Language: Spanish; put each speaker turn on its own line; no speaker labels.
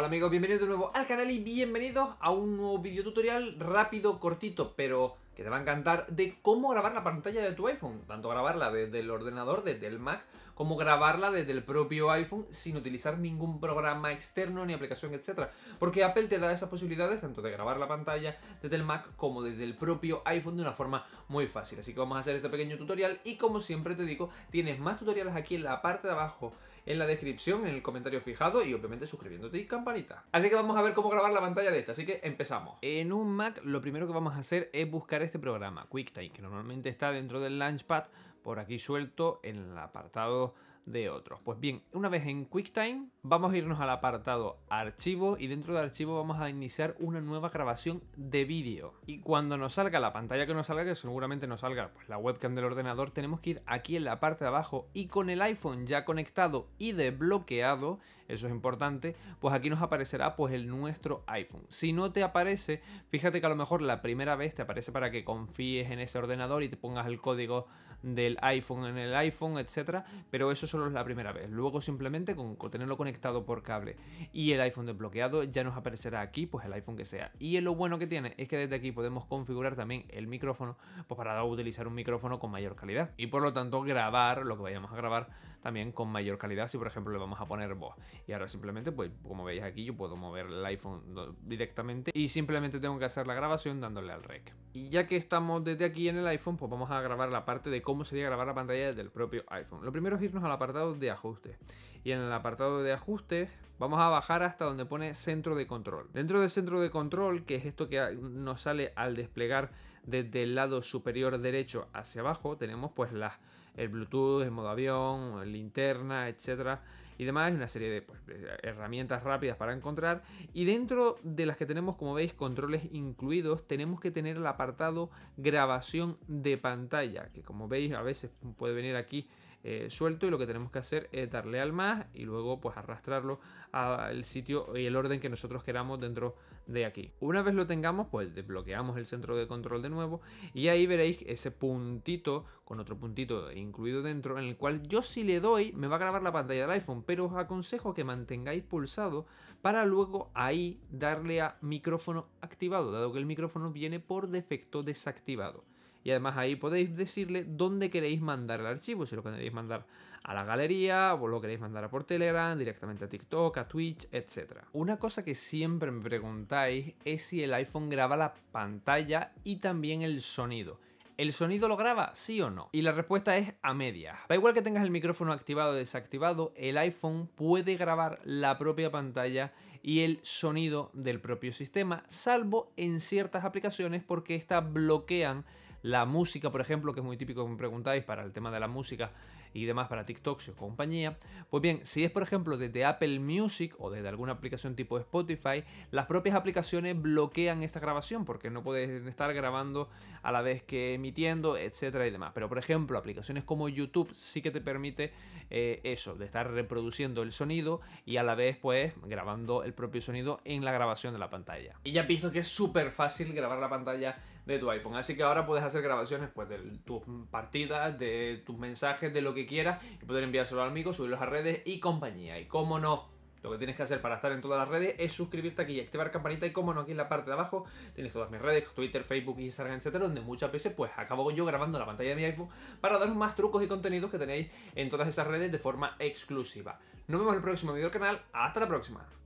Hola amigos, bienvenidos de nuevo al canal y bienvenidos a un nuevo video tutorial rápido, cortito, pero que te va a encantar de cómo grabar la pantalla de tu iPhone, tanto grabarla desde el ordenador, desde el Mac Cómo grabarla desde el propio iPhone sin utilizar ningún programa externo ni aplicación, etc. Porque Apple te da esas posibilidades tanto de grabar la pantalla desde el Mac como desde el propio iPhone de una forma muy fácil. Así que vamos a hacer este pequeño tutorial y como siempre te digo, tienes más tutoriales aquí en la parte de abajo en la descripción, en el comentario fijado y obviamente suscribiéndote y campanita. Así que vamos a ver cómo grabar la pantalla de esta, así que empezamos. En un Mac lo primero que vamos a hacer es buscar este programa, QuickTime, que normalmente está dentro del Launchpad, por aquí suelto en el apartado de otros. Pues bien, una vez en QuickTime, vamos a irnos al apartado archivo y dentro de archivo vamos a iniciar una nueva grabación de vídeo. Y cuando nos salga la pantalla que nos salga, que seguramente nos salga pues, la webcam del ordenador, tenemos que ir aquí en la parte de abajo y con el iPhone ya conectado y desbloqueado, eso es importante, pues aquí nos aparecerá pues el nuestro iPhone. Si no te aparece, fíjate que a lo mejor la primera vez te aparece para que confíes en ese ordenador y te pongas el código del iPhone en el iPhone, etcétera, pero eso solo la primera vez. Luego simplemente con tenerlo conectado por cable y el iPhone desbloqueado ya nos aparecerá aquí pues el iPhone que sea. Y lo bueno que tiene es que desde aquí podemos configurar también el micrófono pues para utilizar un micrófono con mayor calidad. Y por lo tanto grabar lo que vayamos a grabar también con mayor calidad si por ejemplo le vamos a poner voz. Y ahora simplemente, pues como veis aquí, yo puedo mover el iPhone directamente y simplemente tengo que hacer la grabación dándole al rec. Y ya que estamos desde aquí en el iPhone, pues vamos a grabar la parte de cómo sería grabar la pantalla del propio iPhone. Lo primero es irnos al apartado de ajustes. Y en el apartado de ajustes vamos a bajar hasta donde pone centro de control. Dentro del centro de control, que es esto que nos sale al desplegar desde el lado superior derecho hacia abajo, tenemos pues las el Bluetooth, el modo avión, linterna, etcétera y demás. Una serie pues, de herramientas rápidas para encontrar. Y dentro de las que tenemos, como veis, controles incluidos, tenemos que tener el apartado grabación de pantalla, que como veis a veces puede venir aquí eh, suelto y lo que tenemos que hacer es darle al más y luego pues arrastrarlo al sitio y el orden que nosotros queramos dentro de aquí. Una vez lo tengamos pues desbloqueamos el centro de control de nuevo y ahí veréis ese puntito con otro puntito incluido dentro en el cual yo si le doy me va a grabar la pantalla del iPhone pero os aconsejo que mantengáis pulsado para luego ahí darle a micrófono activado dado que el micrófono viene por defecto desactivado y además ahí podéis decirle dónde queréis mandar el archivo, si lo queréis mandar a la galería, o lo queréis mandar a por Telegram, directamente a TikTok, a Twitch, etc. Una cosa que siempre me preguntáis es si el iPhone graba la pantalla y también el sonido. ¿El sonido lo graba? ¿Sí o no? Y la respuesta es a media. Da igual que tengas el micrófono activado o desactivado, el iPhone puede grabar la propia pantalla y el sonido del propio sistema, salvo en ciertas aplicaciones porque estas bloquean la música, por ejemplo, que es muy típico que me preguntáis para el tema de la música y demás para TikTok o compañía. Pues bien, si es por ejemplo desde Apple Music o desde alguna aplicación tipo Spotify, las propias aplicaciones bloquean esta grabación porque no puedes estar grabando a la vez que emitiendo, etcétera y demás. Pero por ejemplo, aplicaciones como YouTube sí que te permite eh, eso, de estar reproduciendo el sonido y a la vez pues grabando el propio sonido en la grabación de la pantalla. Y ya visto que es súper fácil grabar la pantalla de tu iPhone. Así que ahora puedes hacer grabaciones pues, de tus partidas, de tus mensajes, de lo que quieras y poder enviárselo a amigos, subirlos a redes y compañía. Y cómo no, lo que tienes que hacer para estar en todas las redes es suscribirte aquí y activar campanita. Y como no, aquí en la parte de abajo tienes todas mis redes, Twitter, Facebook, Instagram, etcétera, donde muchas veces pues acabo yo grabando la pantalla de mi iPhone para daros más trucos y contenidos que tenéis en todas esas redes de forma exclusiva. Nos vemos en el próximo vídeo del canal. Hasta la próxima.